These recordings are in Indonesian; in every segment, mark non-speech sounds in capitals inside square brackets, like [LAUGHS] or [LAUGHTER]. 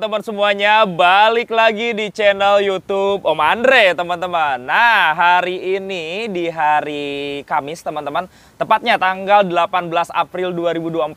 teman-teman semuanya balik lagi di channel YouTube Om Andre teman-teman. Nah hari ini di hari Kamis teman-teman, tepatnya tanggal 18 April 2024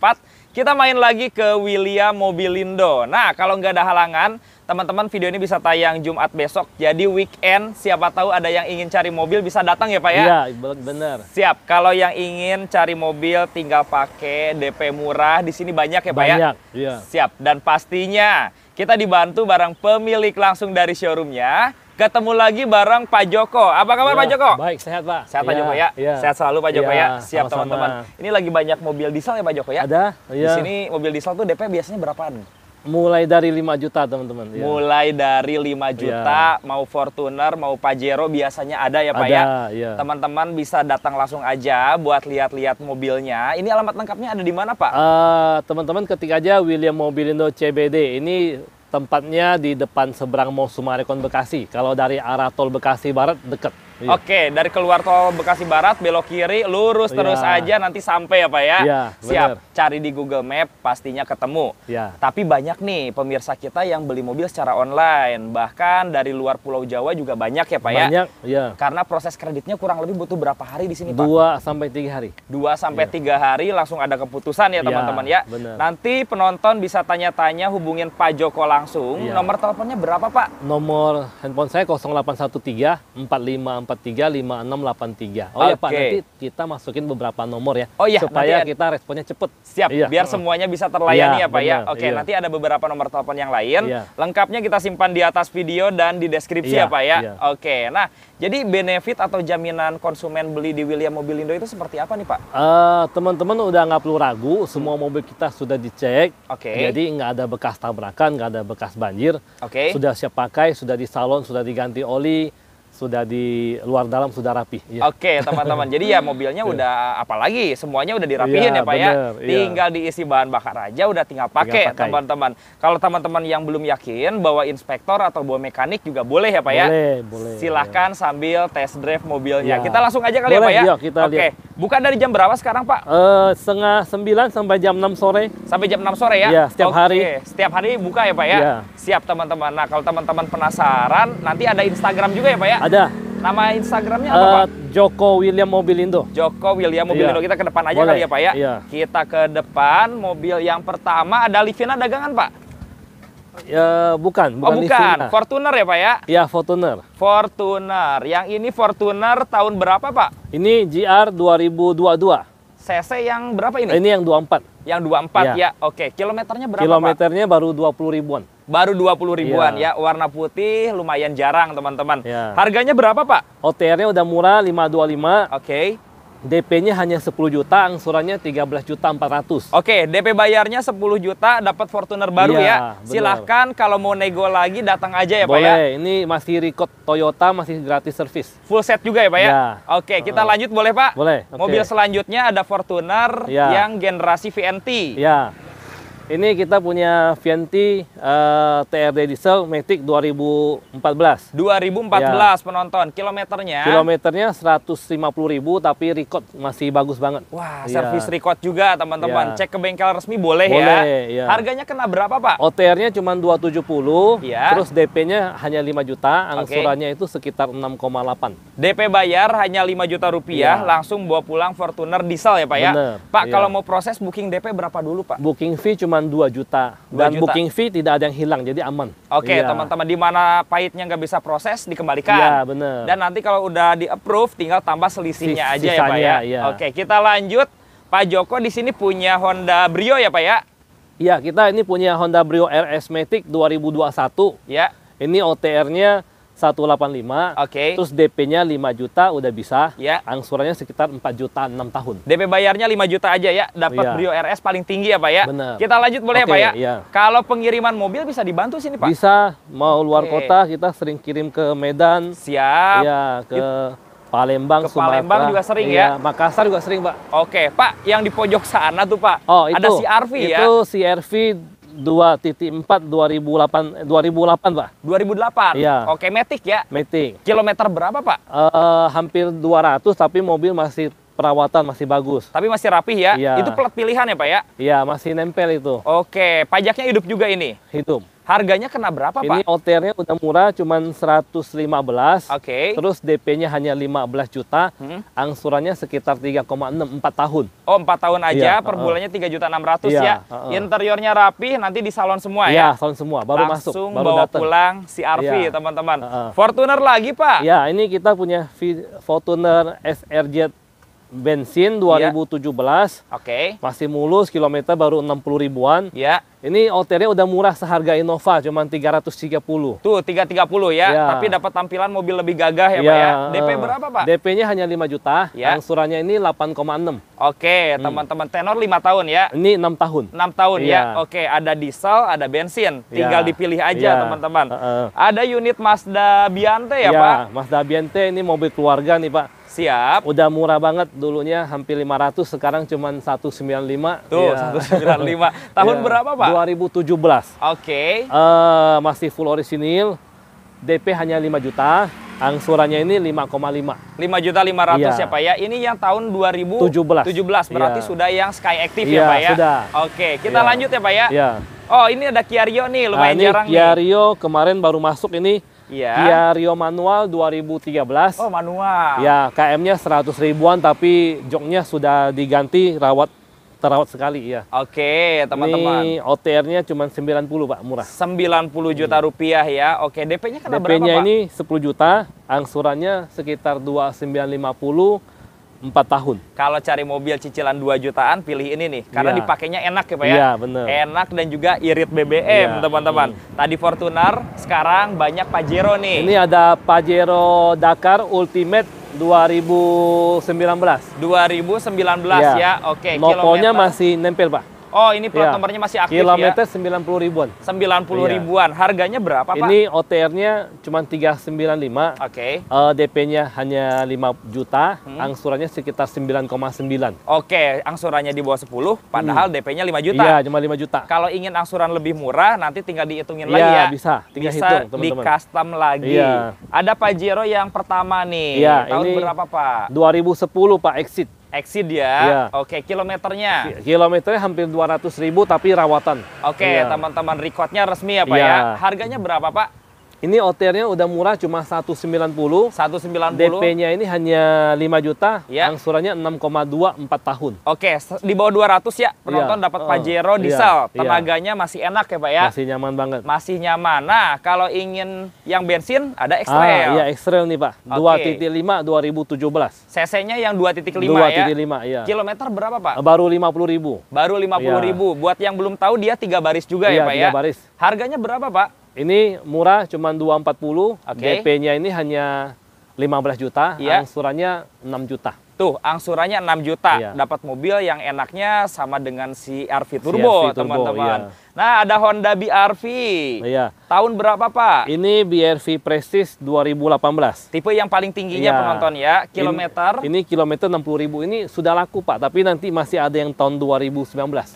kita main lagi ke William Mobilindo. Nah kalau nggak ada halangan, teman-teman video ini bisa tayang Jumat besok. Jadi weekend siapa tahu ada yang ingin cari mobil bisa datang ya Pak ya? Iya benar. Siap. Kalau yang ingin cari mobil tinggal pakai DP murah di sini banyak ya banyak, Pak ya? Banyak. Iya. Siap. Dan pastinya kita dibantu barang pemilik langsung dari showroomnya. Ketemu lagi bareng Pak Joko. Apa kabar ya, Pak iya, Joko? Baik, sehat Pak. Sehat ya, Pak iya, Joko ya? ya. Sehat selalu Pak Joko ya. ya. Siap teman-teman. Ini lagi banyak mobil diesel ya Pak Joko ya? Ada. Ya. Di iya. sini mobil diesel tuh DP biasanya berapaan? Mulai dari 5 juta teman-teman. Ya. Mulai dari 5 iya. juta, ya. mau Fortuner, mau Pajero biasanya ada ya Pak ya. ada, ya. Teman-teman ya. bisa datang langsung aja buat lihat-lihat mobilnya. Ini alamat lengkapnya ada di mana Pak? teman eh, teman-teman ketik aja William Mobilindo CBD. Ini tempatnya di depan seberang Mau Sumarekon Bekasi. Kalau dari arah tol Bekasi Barat deket. Iya. Oke, dari keluar tol Bekasi Barat belok kiri lurus iya. terus aja nanti sampai ya Pak ya. Iya, Siap. Bener. Cari di Google Map pastinya ketemu. Iya. Tapi banyak nih pemirsa kita yang beli mobil secara online, bahkan dari luar Pulau Jawa juga banyak ya Pak banyak, ya. Banyak, iya. Karena proses kreditnya kurang lebih butuh berapa hari di sini Pak? Dua sampai tiga hari. Dua sampai iya. tiga hari langsung ada keputusan ya iya, teman-teman iya, ya. Bener. Nanti penonton bisa tanya-tanya hubungin Pak Joko langsung. Iya. Nomor teleponnya berapa Pak? Nomor handphone saya 0813 454. 5683. Oh okay. ya Pak, nanti kita masukin beberapa nomor ya. Oh iya. Supaya nanti, kita responnya cepat. Siap, iya. biar semuanya bisa terlayani iya, ya Pak bener, ya. Oke, okay, iya. nanti ada beberapa nomor telepon yang lain. Iya. Lengkapnya kita simpan di atas video dan di deskripsi ya, iya, ya Pak ya. Iya. Oke, okay. nah jadi benefit atau jaminan konsumen beli di William Mobil Indo itu seperti apa nih Pak? teman eh, Teman-teman udah nggak perlu ragu, semua hmm. mobil kita sudah dicek. Oke. Okay. Jadi nggak ada bekas tabrakan, nggak ada bekas banjir. Oke. Okay. Sudah siap pakai, sudah di salon, sudah diganti oli sudah di luar dalam sudah rapi. Ya. Oke, teman-teman. Jadi ya mobilnya iya. udah apalagi semuanya udah dirapihin ya, ya Pak ya? bener, ya. Tinggal ya. diisi bahan bakar aja udah tinggal pakai, teman-teman. Kalau teman-teman yang belum yakin bawa inspektor atau bawa mekanik juga boleh ya Pak boleh, ya. Boleh, boleh. Silahkan ya. sambil test drive mobilnya. Ya. Kita langsung aja kali ya, boleh, ya Pak ya. Iya, Oke. Okay. Buka dari jam berapa sekarang Pak? Uh, setengah sembilan sampai jam enam sore. Sampai jam enam sore ya? Iya, setiap okay. hari. Setiap hari buka ya Pak ya? Iya. Siap teman-teman. Nah kalau teman-teman penasaran, nanti ada Instagram juga ya Pak ya? Ada. Nama Instagramnya apa uh, Pak? Joko William Mobilindo. Joko William Mobilindo. Iya. Kita ke depan aja Boleh. kali ya Pak ya? Iya. Kita ke depan. Mobil yang pertama ada Livina Dagangan Pak? Ya, bukan, bukan. Oh, bukan. Livina. Fortuner ya, Pak ya? Ya, Fortuner. Fortuner. Yang ini Fortuner tahun berapa, Pak? Ini GR 2022. CC yang berapa ini? Ini yang 24. Yang 24 ya. ya. Oke, kilometernya berapa, Kilometernya Pak? baru 20 ribuan. Baru 20 ribuan ya. ya. Warna putih lumayan jarang, teman-teman. Ya. Harganya berapa, Pak? OTR-nya udah murah, 525. Oke. DP-nya hanya 10 juta, angsurannya 13 juta 400. Oke, DP bayarnya 10 juta dapat Fortuner baru iya, ya. Bener. Silahkan kalau mau nego lagi datang aja ya, Boleh. Pak ya. Boleh, ini masih record Toyota masih gratis servis. Full set juga ya, Pak ya. ya. Oke, kita uh, lanjut boleh, Pak? Boleh. Okay. Mobil selanjutnya ada Fortuner ya. yang generasi VNT. Ya. Ini kita punya Vianti uh, eh, TRD diesel Matic 2014. 2014 ya. penonton, kilometernya? Kilometernya 150 ribu tapi record masih bagus banget. Wah, ya. servis record juga teman-teman. Ya. Cek ke bengkel resmi boleh, ya. boleh ya? ya. Harganya kena berapa Pak? OTR-nya cuma 270, ya. terus DP-nya hanya 5 juta, angsurannya okay. itu sekitar 6,8. DP bayar hanya 5 juta rupiah, ya. langsung bawa pulang Fortuner diesel ya Pak ya? Pak, ya. kalau mau proses booking DP berapa dulu Pak? Booking fee cuma cuma 2 juta. 2 Dan juta. booking fee tidak ada yang hilang, jadi aman. Oke, okay, ya. teman-teman di mana pahitnya nggak bisa proses dikembalikan. Iya, benar. Dan nanti kalau udah di approve tinggal tambah selisihnya aja ya, Pak ya. ya. Oke, okay, kita lanjut. Pak Joko di sini punya Honda Brio ya, Pak ya? Iya, kita ini punya Honda Brio RS Matic 2021. Ya. Ini OTR-nya 185. Oke. Okay. Terus DP-nya 5 juta udah bisa. Ya. Angsurannya sekitar 4 juta 6 tahun. DP bayarnya 5 juta aja ya, dapat ya. Brio RS paling tinggi ya, Pak ya. Benar. Kita lanjut boleh okay, ya, Pak ya? Yeah. Kalau pengiriman mobil bisa dibantu sini, Pak? Bisa. Mau okay. luar kota kita sering kirim ke Medan. Siap. Ya, ke Palembang, ke Palembang juga sering ya? iya, ya. Makassar juga sering, Pak. Oke, Pak, yang di pojok sana tuh, Pak. Oh, itu. Ada CRV itu, ya. Itu CRV 2.4 2008 2008 Pak. 2008. Iya. ya. Oke, metik ya. metik Kilometer berapa, Pak? Uh, hampir 200 tapi mobil masih perawatan masih bagus. Tapi masih rapih ya. ya. Itu plat pilihan ya, Pak ya? Iya, masih nempel itu. Oke, pajaknya hidup juga ini. Hidup. Harganya kena berapa, Ini Pak? Ini OTR-nya udah murah, cuman 115. Oke. Okay. Terus DP-nya hanya 15 juta. Hmm. Angsurannya sekitar 3,6 4 tahun. Oh, 4 tahun aja, iya, per uh, bulannya 3 juta 600 iya, ya. Uh, uh. Interiornya rapi, nanti di salon semua iya, ya. Iya, salon semua, baru Langsung masuk, baru bawa datang. pulang CRV, iya. teman-teman. Uh, uh. Fortuner lagi, Pak. Ya, ini kita punya Fortuner SRJ bensin 2017. Ya. Oke. Okay. Masih mulus, kilometer baru 60 ribuan. Ya. Ini OTR-nya udah murah seharga Innova, cuma 330. Tuh, 330 ya. ya. Tapi dapat tampilan mobil lebih gagah ya, iya. ya. Pak ya. DP berapa, Pak? DP-nya hanya 5 juta, ya. angsurannya ini 8,6. Oke, hmm. teman-teman tenor 5 tahun ya. Ini 6 tahun. 6 tahun ya. ya. Oke, ada diesel, ada bensin. Iya. Tinggal dipilih aja, iya. teman-teman. Uh -uh. Ada unit Mazda Biante ya, ya, Pak? Mazda Biante ini mobil keluarga nih, Pak Siap. Udah murah banget dulunya hampir 500 sekarang cuma 195. Tuh, ya. 195. [LAUGHS] Tahun ya. berapa, Pak? 2017. Oke. Okay. Uh, eh, masih full orisinil. DP hanya 5 juta. Angsurannya ini 5,5. 5 juta 500 iya. ya Pak ya. Ini yang tahun 2017. 17 berarti iya. sudah yang Sky Active ya, iya, ya Pak ya. Sudah. Oke, kita iya. lanjut ya Pak ya. Iya. Oh, ini ada Kiario nih, lumayan nah, ini jarang Kiario nih. Kiario kemarin baru masuk ini Iya. Kia Rio manual 2013. Oh, manual. Ya, KM-nya 100 ribuan tapi joknya sudah diganti rawat terawat sekali ya. Oke, teman-teman. Ini OTR-nya cuma 90, Pak, murah. 90 iya. juta hmm. rupiah ya. Oke, DP-nya kena DP berapa, Pak? DP-nya ini 10 juta, angsurannya sekitar 2950 Empat tahun. Kalau cari mobil cicilan 2 jutaan, pilih ini nih. Karena ya. dipakainya enak ya Pak ya? Iya, bener. Enak dan juga irit BBM, iya. teman-teman. Ya. Hmm. Tadi Fortuner, sekarang banyak Pajero nih. Ini ada Pajero Dakar Ultimate 2019. 2019 ya, ya. oke. Okay. masih nempel Pak. Oh, ini plat ya. nomornya masih aktif Kilometer ya? Kilometer 90000 90 ribuan. 90 ya. Harganya berapa, Pak? Ini OTR-nya cuma 395. Oke. Okay. Uh, eh, DP-nya hanya 5 juta, hmm. angsurannya sekitar 9,9. Oke, okay. angsurannya di bawah 10, padahal hmm. DP-nya 5 juta. Iya, cuma 5 juta. Kalau ingin angsuran lebih murah, nanti tinggal dihitungin ya, lagi iya, ya. bisa. Tinggal bisa hitung, teman-teman. Bisa di custom lagi. Ya. Ada Pajero yang pertama nih. Ya, Tahun ini berapa, Pak? 2010, Pak, exit. Exit ya. ya. Oke, kilometernya. Kilometernya hampir ratus ribu tapi rawatan. Oke, ya. teman-teman recordnya resmi ya Pak ya. ya. Harganya berapa Pak? Ini OTR-nya udah murah cuma 190. 190. DP-nya ini hanya 5 juta, yeah. angsurannya 6,24 tahun. Oke, di bawah 200 ya penonton yeah. dapat uh, Pajero iya, diesel. Yeah. Tenaganya masih enak ya, Pak ya. Masih nyaman banget. Masih nyaman. Nah, kalau ingin yang bensin ada ah, X-Trail. Ah, iya X-Trail nih, Pak. Okay. 2.5 2017. CC-nya yang 2.5 ya. 2.5 iya. Kilometer berapa, Pak? Ah, baru 50.000. Baru 50.000. Yeah. Iya. Ribu. Buat yang belum tahu dia tiga baris juga ya, ya Pak ya. baris. Harganya berapa, Pak? Ini murah cuma 240, okay. DP-nya ini hanya 15 juta, yeah. angsurannya 6 juta. Tuh, angsurannya 6 juta. Yeah. Dapat mobil yang enaknya sama dengan si RV Turbo, teman-teman. Si iya. Nah, ada Honda BRV. Iya. Tahun berapa, Pak? Ini BRV Prestige 2018. Tipe yang paling tingginya iya. penonton ya, kilometer. Ini, ini kilometer ribu Ini sudah laku, Pak, tapi nanti masih ada yang tahun 2019.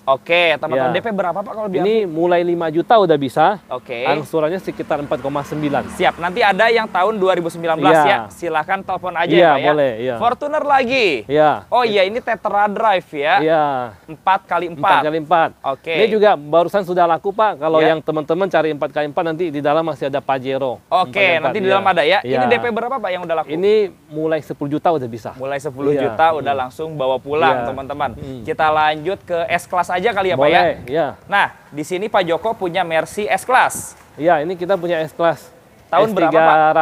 Oke, teman-teman iya. DP berapa, Pak kalau BRV? Ini mulai 5 juta udah bisa. Oke. Angsurannya sekitar 4,9. Siap. Nanti ada yang tahun 2019 iya. ya. Silahkan telepon aja iya, ya, Pak ya. boleh, ya. Iya. Fortuner lagi. Iya. Oh iya, ini Tetra Drive ya. Iya. 4 kali 4. 4 kali 4. Oke. Ini juga barusan sudah laku Pak. Kalau ya. yang teman-teman cari 4 kali 4 nanti di dalam masih ada Pajero. Oke, 4 nanti di dalam ya. ada ya. ya. Ini iya. DP berapa Pak yang udah laku? Ini mulai 10 juta udah bisa. Mulai 10 ya. juta hmm. udah langsung bawa pulang iya. teman-teman. Ya. Hmm. Kita lanjut ke S-Class aja kali ya Boleh. Pak ya. ya. Nah, di sini Pak Joko punya Mercy S-Class. Iya, ini kita punya S-Class. Tahun S3 berapa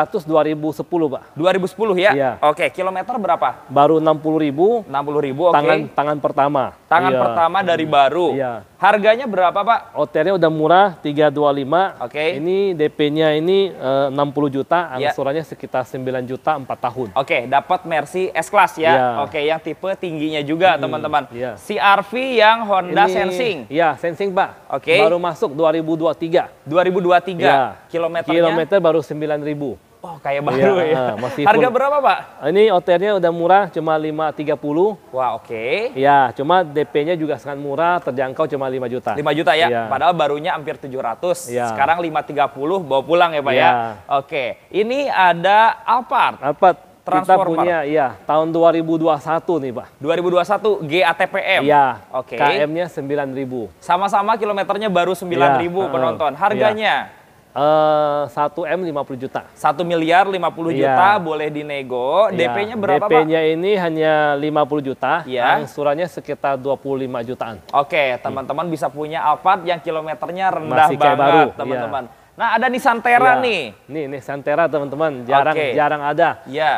Pak? 300 2010 Pak. 2010 ya? Iya. Oke, kilometer berapa? Baru 60 ribu. 60 ribu, oke. Okay. Tangan, pertama. Tangan iya. pertama dari baru. Iya. Harganya berapa Pak? OTR-nya udah murah, 325. Oke. Okay. Ini DP-nya ini eh, uh, 60 juta, iya. angsurannya iya. sekitar 9 juta 4 tahun. Oke, okay, dapat Mercy S-Class ya? Iya. Oke, okay, yang tipe tingginya juga teman-teman. Hmm, iya. CRV yang Honda ini, Sensing? Iya, Sensing Pak. Oke. Okay. Baru masuk 2023. 2023? Iya. Kilometernya? Kilometer baru 9.000. Oh, kayak iya, baru iya, ya. Uh, masih Harga full. berapa, Pak? Ah, ini OTR-nya udah murah, cuma 530. Wah, oke. Okay. Iya, cuma DP-nya juga sangat murah, terjangkau cuma 5 juta. 5 juta ya. Iya. Padahal barunya hampir 700. Iya. Sekarang 530 bawa pulang ya, Pak ya? iya. ya. Oke. Okay. Ini ada Alphard. Alphard Transformer. kita punya iya. tahun 2021 nih pak 2021 GATPM Iya. oke okay. KM nya 9000 sama-sama kilometernya baru 9000 iya. Ah, penonton iya. harganya Iya. Eh, satu m lima puluh juta. Satu miliar lima puluh iya. juta ya. boleh dinego. ya. DP-nya berapa, DP Pak? DP-nya ini hanya lima puluh juta, Yang angsurannya sekitar dua puluh lima jutaan. Oke, teman-teman ya. bisa punya Alphard yang kilometernya rendah Masih banget, iya. teman-teman. ya. Nah, ada Nissan Terra ya. nih. Nih, Nissan Terra, teman-teman. Jarang okay. jarang ada. Ya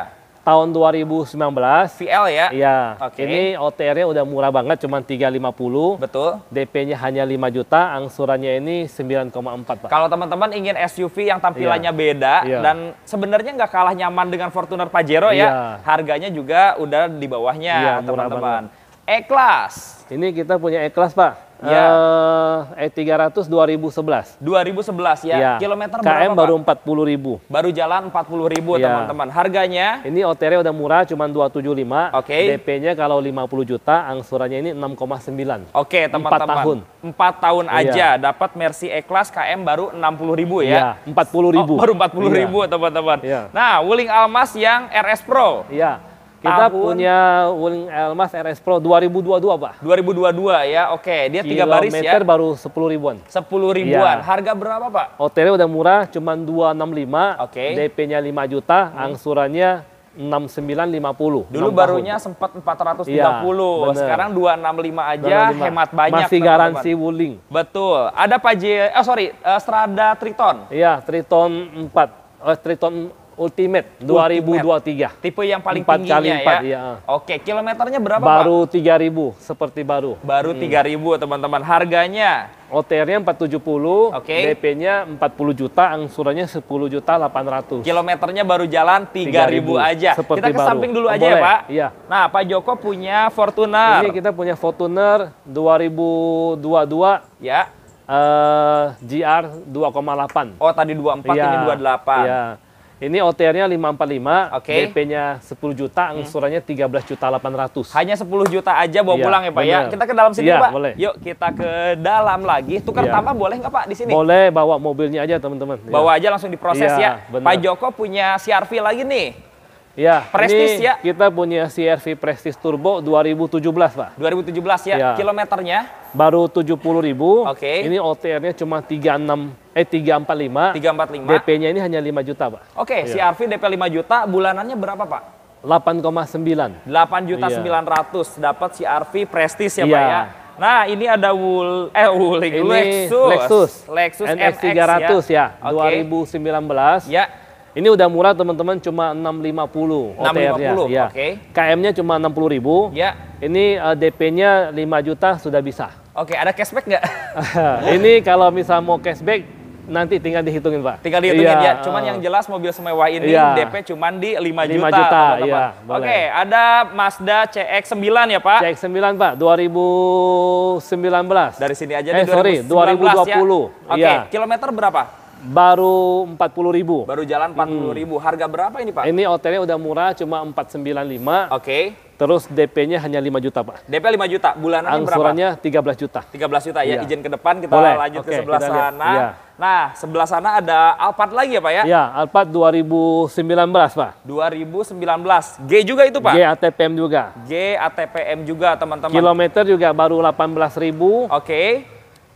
tahun 2019 VL ya. Iya. Okay. Ini OTR-nya udah murah banget cuman 350. Betul. DP-nya hanya 5 juta, angsurannya ini 9,4, Pak. Kalau teman-teman ingin SUV yang tampilannya iya. beda iya. dan sebenarnya nggak kalah nyaman dengan Fortuner Pajero ya, iya. ya. Harganya juga udah di bawahnya, iya, teman-teman. Iya, E-Class. Ini kita punya E-Class, Pak. Ya. Uh, eh 300 2011. 2011 ya. ya. Kilometer KM berapa? KM baru 40 ribu. Baru jalan 40 ribu ya. teman Ya. Harganya? Ini OTR udah murah cuma 275. Oke. Okay. DP-nya kalau 50 juta, angsurannya ini 6,9. Oke okay, teman-teman. 4 tahun. 4 tahun iya. aja ya. dapat Mercy E-Class KM baru 60 ribu ya. ya 40 ribu. Oh, baru 40 ya. ribu teman-teman. Ya. Nah Wuling Almas yang RS Pro. Iya kita tahun... punya Wuling Elmas RS Pro 2022, Pak. 2022 ya, oke. okay. Dia tiga baris ya. Kilometer baru 10 ribuan. 10 iya. ribuan. Ya. Harga berapa, Pak? Hotelnya udah murah, cuma 265. Oke. Okay. DP-nya 5 juta, hmm. angsurannya 6950. Dulu barunya sempat 430. Ya, Sekarang 265 aja 265. hemat banyak. Masih teman garansi teman. Wuling. Betul. Ada Pajero, oh sorry, uh, Strada Triton. Iya, Triton 4. Oh, eh, Triton Ultimate 2023. Ultimate. Tipe yang paling 4 tingginya kali 4, ya, ya. Iya. Oke, kilometernya berapa Baru Pak? Baru 3000 seperti baru. Baru hmm. 3000 teman-teman. Harganya OTR-nya 470, okay. DP-nya 40 juta, angsurannya 10 juta 800. Kilometernya baru jalan 3000 aja. Seperti kita ke baru. samping dulu oh, aja ya, boleh. ya, Pak. Iya. Nah, Pak Joko punya Fortuner. Ini kita punya Fortuner 2022. Ya. Eh Uh, GR 2,8. Oh, tadi 24 ya. ini 28. Iya. Ini OTR-nya 545, okay. DP-nya 10 juta, hmm. angsurannya 13 juta 800. Hanya 10 juta aja bawa iya, pulang ya Pak ya? bener. ya? Kita ke dalam sini iya, Pak. Boleh. Yuk kita ke dalam lagi. Tukar iya. tambah boleh nggak Pak di sini? Boleh, bawa mobilnya aja teman-teman. Bawa iya. aja langsung diproses iya, ya. Bener. Pak Joko punya CRV lagi nih. Ya, Prestige ini ya. Kita punya CRV Prestige Turbo 2017, Pak. 2017 ya, ya. kilometernya baru 70 ribu. Oke. Okay. Ini OTR-nya cuma 36 eh 345. 345. DP-nya ini hanya 5 juta, Pak. Oke, okay, ya. CRV DP 5 juta, bulanannya berapa, Pak? 8,9. 8 juta 900 iya. dapat CRV Prestige ya, ya, Pak iya. ya. Nah, ini ada Wul eh Wuling Lexus. Lexus. Lexus NX300 ya, ya. Okay. 2019. Ya ini udah murah teman-teman cuma 650 OTR-nya. Ya. Okay. KM-nya cuma 60 ribu. Ya. Ini uh, eh, DP-nya 5 juta sudah bisa. Oke, okay, ada cashback nggak? [LAUGHS] ini kalau misal mau cashback nanti tinggal dihitungin pak. Tinggal dihitungin ya. ya. Cuman uh, yang jelas mobil semewah ini ya. DP cuma di 5, 5 juta. juta Ya, Oke, okay, ada Mazda CX-9 ya pak? CX-9 pak, 2019. Dari sini aja eh, deh, sorry, 2020. Ya. Oke, okay, iya. kilometer berapa? Baru empat puluh ribu. Baru jalan empat puluh ribu. Hmm. Harga berapa ini Pak? Ini hotelnya udah murah, cuma empat sembilan lima Oke. Terus DP-nya hanya lima juta Pak. DP lima juta, bulanan Angsurannya berapa? Angsurannya 13 juta. belas juta ya, ya. izin ke depan kita Boleh. lanjut okay, ke sebelah sana. Ya. Nah, sebelah sana ada Alphard lagi ya Pak ya? Ya, Alphard belas Pak. dua ribu sembilan belas G juga itu Pak? G ATPM juga. G ATPM juga teman-teman. Kilometer juga baru delapan belas ribu. Oke. Okay.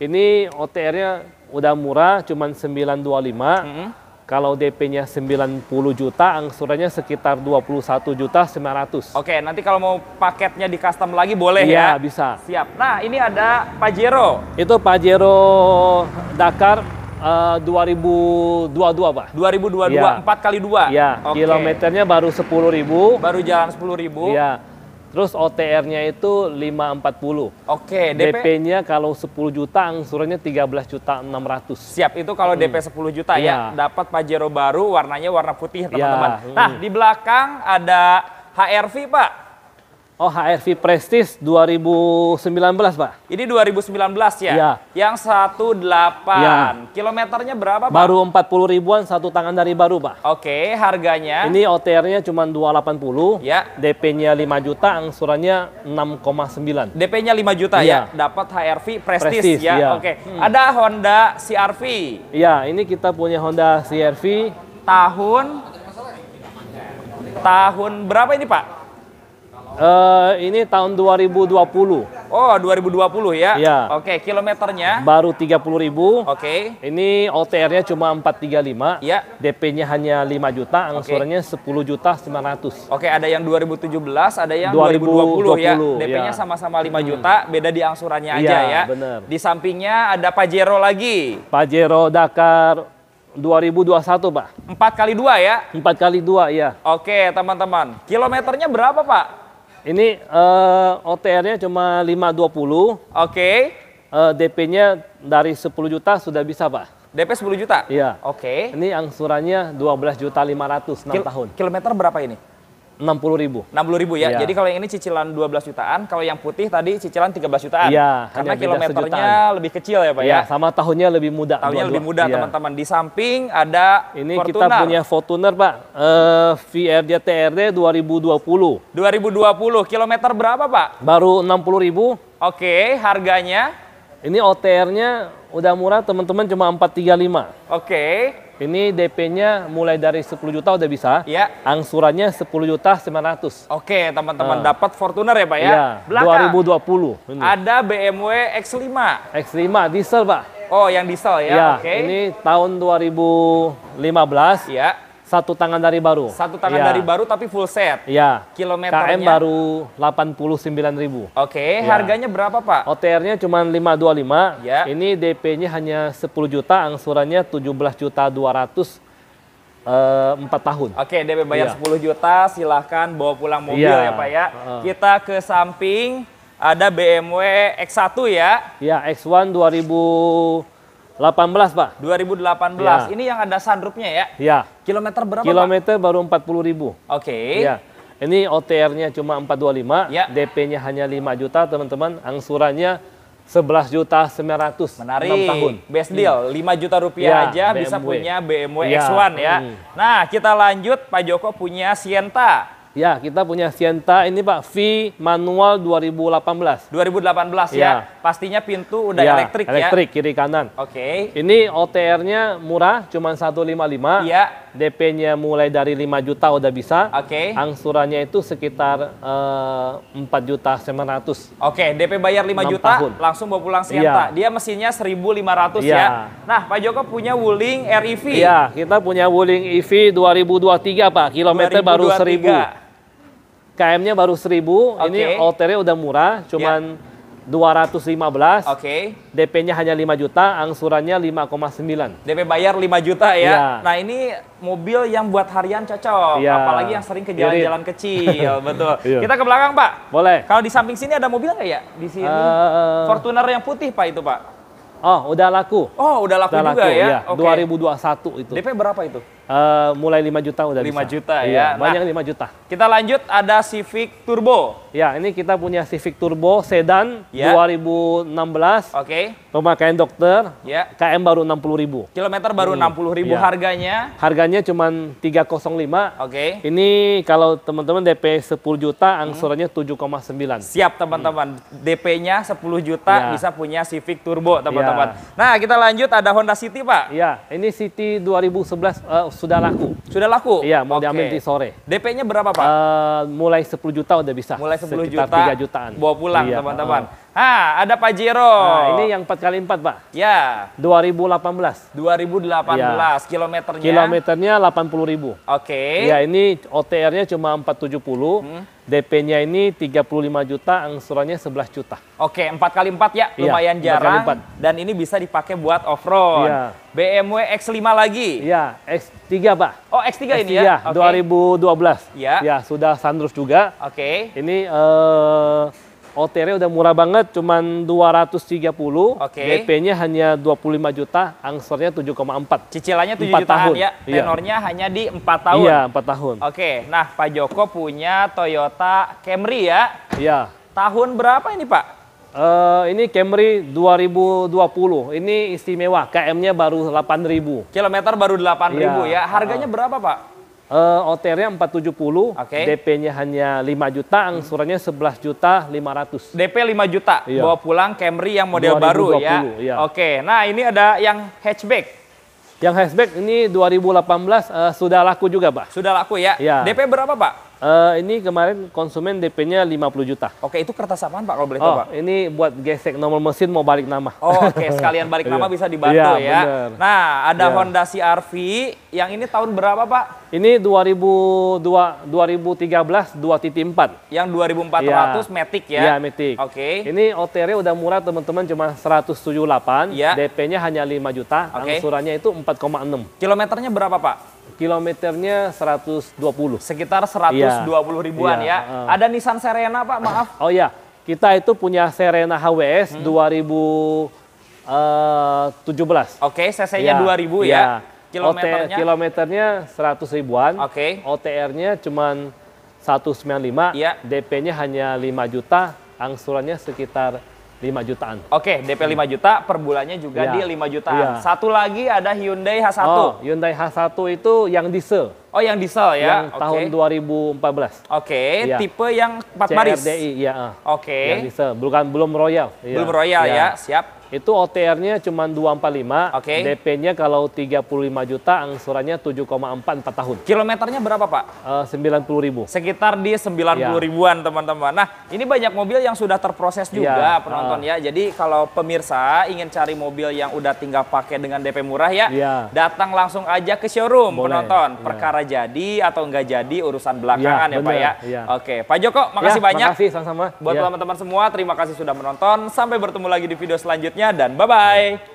Ini OTR-nya udah murah cuma 925. mm Hmm. Kalau DP-nya 90 juta, angsurannya sekitar 21 juta 900. Oke, nanti kalau mau paketnya di custom lagi boleh iya, ya? Iya, bisa. Siap. Nah, ini ada Pajero. Itu Pajero Dakar eh, uh, 2022, Pak. 2022, ya. 4 kali 2? Iya, okay. kilometernya baru 10 ribu. Baru jalan 10 ribu? Iya Terus OTR-nya itu 540. Oke, DP-nya DP kalau 10 juta angsurannya 13 juta 600. Siap, itu kalau hmm. DP 10 juta ya. ya. Dapat Pajero baru warnanya warna putih, teman-teman. Yeah. Nah, Hmm. di belakang ada HRV, Pak. Oh HRV Prestige 2019 Pak. Ini 2019 ya? Ya. Yang 18. Ya. Kilometernya berapa Pak? Baru 40 ribuan satu tangan dari baru Pak. Oke harganya? Ini OTR-nya cuma 280. Ya. DP-nya 5 juta, angsurannya 6,9. DP-nya 5 juta ya? ya? Dapat HRV Prestige, Prestige ya? ya? Oke. Hmm. Ada Honda CRV. Iya ini kita punya Honda CRV. Tahun? Tahun berapa ini Pak? Uh, ini tahun 2020. Oh, 2020 ya? Iya. Oke, okay, kilometernya? Baru 30 ribu. Oke. Okay. Ini OTR-nya cuma 435. Iya. DP-nya hanya 5 juta, angsurannya okay. 10 juta 900. Oke, okay, ada yang 2017, ada yang 2020, 2020 ya? Iya. DP-nya ya. sama-sama ya. 5 hmm. juta, hmm. beda di angsurannya iya, aja ya? Iya, benar. Di sampingnya ada Pajero lagi. Pajero Dakar 2021, Pak. 4 kali 2 ya? 4 kali 2 ya. Oke, teman-teman. Kilometernya berapa, Pak? Ini uh, eh, OTR-nya cuma 520. Oke. Okay. Uh, eh, DP-nya dari 10 juta sudah bisa, Pak. DP 10 juta? Iya. Oke. Okay. Ini angsurannya 12 juta 500 6 Kil tahun. Kilometer berapa ini? 60 ribu. 60 ribu ya. ya. Jadi kalau yang ini cicilan 12 jutaan, kalau yang putih tadi cicilan 13 jutaan. Iya, karena kilometernya lebih kecil ya, Pak ya. ya. sama tahunnya lebih muda. Tahunnya dua lebih muda, iya. teman-teman. Ya. Di samping ada Ini Fortuner. kita punya Fortuner, Pak. Eh uh, VRD TRD 2020. 2020. Kilometer berapa, Pak? Baru 60 ribu. Oke, harganya? Ini OTR-nya udah murah, teman-teman cuma 435. Oke. Ini DP-nya mulai dari 10 juta udah bisa. Iya. Angsurannya 10 juta 900. Oke, teman-teman nah. dapat Fortuner ya, Pak ya? Iya, Belakang. 2020. Ini. Ada BMW X5. X5 diesel, Pak. Oh, yang diesel ya. ya Oke. Okay. Ini tahun 2015. Iya. Satu tangan dari baru. Satu tangan ya. dari baru tapi full set. Iya. Kilometernya KM baru 89.000. Oke, okay, ya. harganya berapa, Pak? OTR-nya cuma 525. Ya. Ini DP-nya hanya 10 juta, angsurannya 17 juta 200 eh, empat uh, tahun. Oke, okay, DP bayar ya. 10 juta, silahkan bawa pulang mobil ya, ya Pak ya. Uh. Kita ke samping ada BMW X1 ya. Ya, X1 2000 18 Pak. 2018. Ya. Ini yang ada sunroofnya ya? Ya. Kilometer berapa Kilometer Pak? baru 40 ribu. Oke. Okay. Ya. Ini OTR-nya cuma 425, ya. DP-nya hanya 5 juta teman-teman, angsurannya 11 juta 900 Menarik. 6 tahun. Best deal, hmm. 5 juta rupiah ya, aja BMW. bisa punya BMW ya. X1 ya. Hmm. Nah kita lanjut, Pak Joko punya Sienta. Ya, kita punya Sienta ini Pak V manual 2018. 2018 ya. ya. Pastinya pintu udah ya, elektrik, elektrik ya. Elektrik kiri kanan. Oke. Okay. Ini OTR-nya murah cuma 155. Iya. DP-nya mulai dari 5 juta udah bisa. Oke. Okay. Angsurannya itu sekitar eh, empat 4 juta 900. Oke, okay, DP bayar 5 juta tahun. langsung bawa pulang Sienta. Ya. Dia mesinnya 1500 ya. ya. Nah, Pak Joko punya Wuling REV. Iya, kita punya Wuling EV 2023 Pak. Kilometer 2023. baru 1000. KM-nya baru 1000, okay. ini otr udah murah, ya. cuman yeah. 215. Oke. Okay. DP-nya hanya 5 juta, angsurannya 5,9. DP bayar 5 juta ya. Yeah. Nah, ini mobil yang buat harian cocok, yeah. apalagi yang sering ke jalan-jalan kecil, [LAUGHS] betul. Yeah. Kita ke belakang, Pak. Boleh. Kalau di samping sini ada mobil nggak ya? Di sini. Uh, Fortuner yang putih, Pak, itu, Pak. Oh, udah laku. Oh, udah laku udah juga laku, ya. Yeah. Okay. 2021 itu. DP berapa itu? Uh, mulai 5 juta udah 5 bisa. juta iya, ya. Banyak nah, 5 juta. Kita lanjut ada Civic Turbo. Ya, ini kita punya Civic Turbo sedan ya. 2016. Oke. Okay. Pemakaian dokter. Ya. KM baru 60.000. Kilometer baru hmm. 60.000 ya. harganya. Harganya cuman 305. Oke. Okay. Ini kalau teman-teman DP 10 juta angsurannya hmm. 7,9. Siap teman-teman. Hmm. DP-nya 10 juta ya. bisa punya Civic Turbo teman-teman. Ya. Nah, kita lanjut ada Honda City, Pak. Iya, ini City 2011 uh, sudah laku. Sudah laku? Iya, mau okay. diambil di sore. DP-nya berapa, Pak? Uh, mulai 10 juta udah bisa. Mulai 10 Sekitar juta. 3 jutaan. Bawa pulang, iya, teman-teman. Iya, uh, Ha, ada Pajero. Nah, ini yang 4 kali 4 Pak. Ya. 2018. 2018 ya. kilometernya. Kilometernya 80 ribu. Oke. Okay. Ya, ini OTR-nya cuma 470. Hmm. DP-nya ini 35 juta, angsurannya 11 juta. Oke, okay, 4 kali 4 ya, iya, lumayan ya, jarang. 4x4. Dan ini bisa dipakai buat off-road. Ya. BMW X5 lagi. Iya, X3, Pak. Oh, X3, X3 ini ya. Iya, okay. 2012. Ya. Ya, sudah sunroof juga. Oke. Okay. Ini uh, OTR udah murah banget, cuman 230. Okay. DP-nya hanya 25 juta, angsurnya 7,4. Cicilannya 7 4 jutaan tahun. ya, iya. tenornya iya. hanya di 4 tahun. Iya, 4 tahun. Oke, okay. nah Pak Joko punya Toyota Camry ya. Iya. Tahun berapa ini Pak? Uh, ini Camry 2020. Ini istimewa, KM-nya baru 8.000. Kilometer baru 8.000 ya. ya. Harganya uh, berapa, Pak? Uh, OTR-nya 470, okay. DP-nya hanya 5 juta, angsurannya 11 juta 500. DP 5 juta, iya. bawa pulang Camry yang model 2020, baru ya. Iya. Oke, okay. nah ini ada yang hatchback. Yang hatchback ini 2018 uh, eh, sudah laku juga, Pak. Sudah laku ya? Iya. DP berapa, Pak? Uh, ini kemarin konsumen DP-nya 50 juta. Oke, itu kertas apaan Pak kalau boleh tahu, oh, Pak? ini buat gesek nomor mesin mau balik nama. Oh, oke, okay. sekalian balik [LAUGHS] iya. nama bisa dibantu iya, ya. ya. Bener. Nah, ada ya. Honda CRV, yang ini tahun berapa, Pak? Ini 2002 2013 2.4. Yang 2400 ya. Matic ya. Iya, Matic. Oke. Okay. Ini OTR udah murah teman-teman cuma 178, ya. DP-nya hanya 5 juta, okay. angsurannya itu 4,6. Kilometernya berapa, Pak? Kilometernya 120. Sekitar 120 iya, ya. ribuan ya. ya. Uh. Ada Nissan Serena, Pak, maaf. Oh iya. Kita itu punya Serena HWS hmm. 2017. Eh, Oke, okay, cc-nya iya. ya, 2000 ya. ya. Kilometernya? OT, kilometernya 100 ribuan. Oke. Okay. OTR-nya cuma 195, ya. DP-nya hanya 5 juta, angsurannya sekitar 5 jutaan. Oke, okay, DP 5 juta, per bulannya juga ya. di 5 jutaan. Ya. Satu lagi ada Hyundai H1. Oh, Hyundai H1 itu yang diesel. Oh, yang diesel ya. Yang okay. tahun 2014. Oke, okay, ya. tipe yang 4 CRDI, baris. CRDI, ya. Ah. Oke. Okay. Yang diesel, bukan belum Royal. Ya. Belum Royal ya. ya, siap itu OTR-nya cuma 245, okay. DP-nya kalau 35 juta, angsurannya 7,44 tahun. Kilometernya berapa Pak? Uh, puluh ribu. Sekitar di 90 ya. ribuan iya. teman-teman. Nah ini banyak mobil yang sudah terproses iya. juga ya. penonton uh. ya. Jadi kalau pemirsa ingin cari mobil yang udah tinggal pakai dengan DP murah ya, ya. datang langsung aja ke showroom Boleh. penonton. Ya. Perkara jadi atau nggak jadi urusan belakangan ya, ya Pak ya. ya. Oke Pak Joko makasih ya, banyak. Makasih sama-sama. Buat iya. teman-teman ya. Teman -teman semua terima kasih sudah menonton. Sampai bertemu lagi di video selanjutnya selanjutnya dan bye-bye.